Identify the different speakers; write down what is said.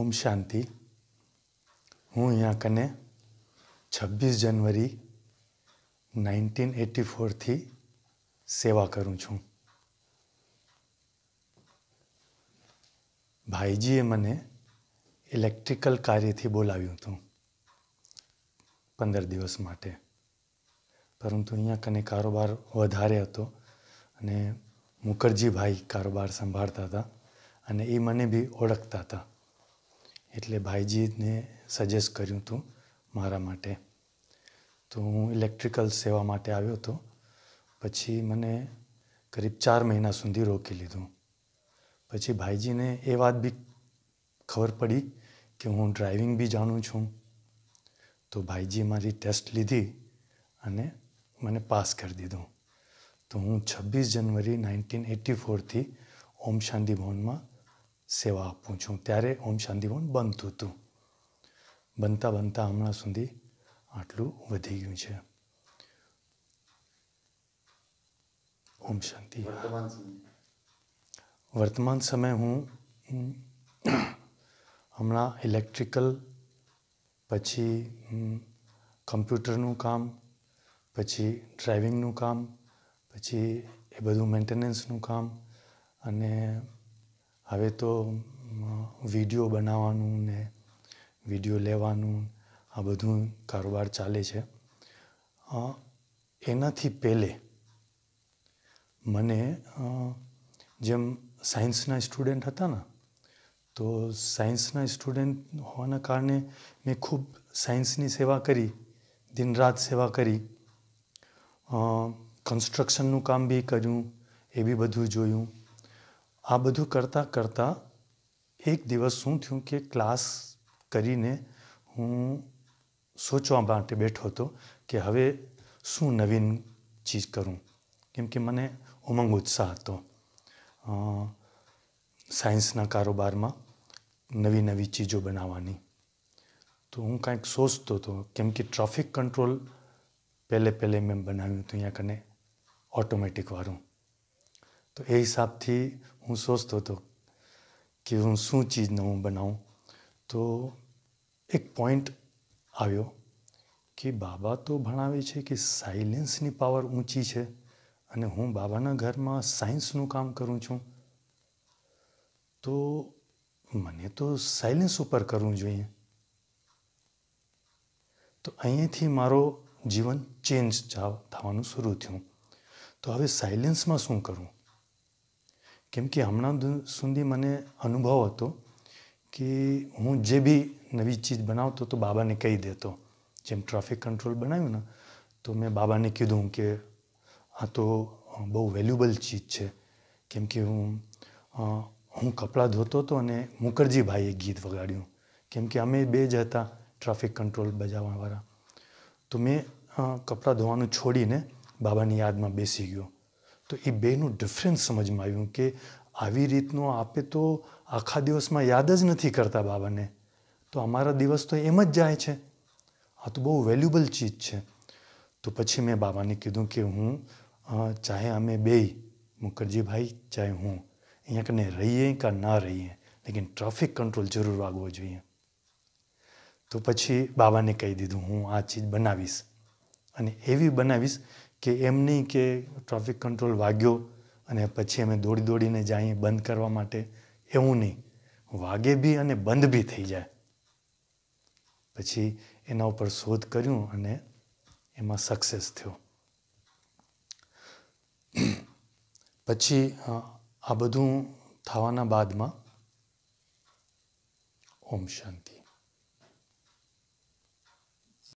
Speaker 1: ઓમ શાંતિ હું અહીંયા કને છવ્વીસ જનવરી નાઇન્ટીન એટી ફોરથી સેવા કરું છું ભાઈજીએ મને ઇલેક્ટ્રિકલ કાર્યથી બોલાવ્યું હતું પંદર દિવસ માટે પરંતુ અહીંયા કને કારોબાર વધારે હતો અને મુખર્જીભાઈ કારોબાર સંભાળતા હતા અને એ મને બી ઓળખતા હતા એટલે ભાઈજીને સજેસ્ટ કર્યું હતું મારા માટે તો હું ઇલેક્ટ્રિકલ સેવા માટે આવ્યો હતો પછી મને કરીબ ચાર મહિના સુધી રોકી લીધું પછી ભાઈજીને એ વાત બી ખબર પડી કે હું ડ્રાઇવિંગ બી જાણું છું તો ભાઈજી મારી ટેસ્ટ લીધી અને મને પાસ કરી દીધું તો હું છવ્વીસ જનવરી નાઇન્ટીન એટી ફોરથી ઓમ શાંતિ ભવનમાં સેવા આપું છું ત્યારે ઓમ શાંતિવન બનતું હતું બનતા બનતા હમણાં સુધી આટલું વધી ગયું છે ઓમ શાંતિ વર્તમાન સમય હું હમણાં ઇલેક્ટ્રિકલ પછી કમ્પ્યુટરનું કામ પછી ડ્રાઇવિંગનું કામ પછી એ બધું મેન્ટેનન્સનું કામ અને હવે તો વિડીયો બનાવવાનું ને વિડીયો લેવાનું આ બધું કારોબાર ચાલે છે એનાથી પહેલે મને જેમ સાયન્સના સ્ટુડન્ટ હતા ને તો સાયન્સના સ્ટુડન્ટ હોવાના કારણે મેં ખૂબ સાયન્સની સેવા કરી દિન રાત સેવા કરી કન્સ્ટ્રક્શનનું કામ બી કર્યું એ બી બધું જોયું આ બધું કરતાં કરતાં એક દિવસ શું થયું કે ક્લાસ કરીને હું સોચવા માટે બેઠો હતો કે હવે શું નવીન ચીજ કરું કેમ કે મને ઉમંગ ઉત્સાહ હતો સાયન્સના કારોબારમાં નવી નવી ચીજો બનાવવાની તો હું કાંઈક સોચતો હતો કેમ કે ટ્રાફિક કંટ્રોલ પહેલે પહેલે મેં બનાવ્યું હતું અહીંયા કને ઓટોમેટિકવાળું તો એ હિસાબથી હું સોચતો હતો કે હું શું ચીજ નવું બનાવું તો એક પોઈન્ટ આવ્યો કે બાબા તો ભણાવે છે કે સાયલેન્સની પાવર ઊંચી છે અને હું બાબાના ઘરમાં સાયન્સનું કામ કરું છું તો મને તો સાયલેન્સ ઉપર કરવું જોઈએ તો અહીંયાથી મારો જીવન ચેન્જ થવાનું શરૂ થયું તો હવે સાયલેન્સમાં શું કરું કેમ કે હમણાં સુધી મને અનુભવ હતો કે હું જે બી નવી ચીજ બનાવતો તો બાબાને કહી દેતો જેમ ટ્રાફિક કંટ્રોલ બનાવ્યું ને તો મેં બાબાને કીધું કે આ તો બહુ વેલ્યુબલ ચીજ છે કેમ કે હું હું કપડાં ધોતો હતો અને મુખર્જીભાઈએ ગીત વગાડ્યું કેમ કે અમે બે જ હતા ટ્રાફિક કંટ્રોલ બજાવવાવાળા તો મેં કપડાં ધોવાનું છોડીને બાબાની યાદમાં બેસી ગયો તો એ બેનું ડિફરન્સ સમજમાં આવ્યું કે આવી રીતનું આપે તો આખા દિવસમાં યાદ જ નથી કરતા બાબાને તો અમારા દિવસ તો એમ જ જાય છે આ તો બહુ વેલ્યુબલ ચીજ છે તો પછી મેં બાબાને કીધું કે હું ચાહે અમે બે મુખર્જીભાઈ ચાહે હું અહીંયા કને રહીએ કાં ના રહીએ લેકિન ટ્રાફિક કંટ્રોલ જરૂર વાગવો જોઈએ તો પછી બાબાને કહી દીધું હું આ ચીજ બનાવીશ અને એવી બનાવીશ કે એમ નહીં કે ટ્રાફિક કંટ્રોલ વાગ્યો અને પછી અમે દોડી દોડીને જઈએ બંધ કરવા માટે એવું નહીં વાગે બી અને બંધ બી થઈ જાય પછી એના ઉપર શોધ કર્યું અને એમાં સક્સેસ થયો પછી આ બધું થવાના બાદમાં ઓમ શાંતિ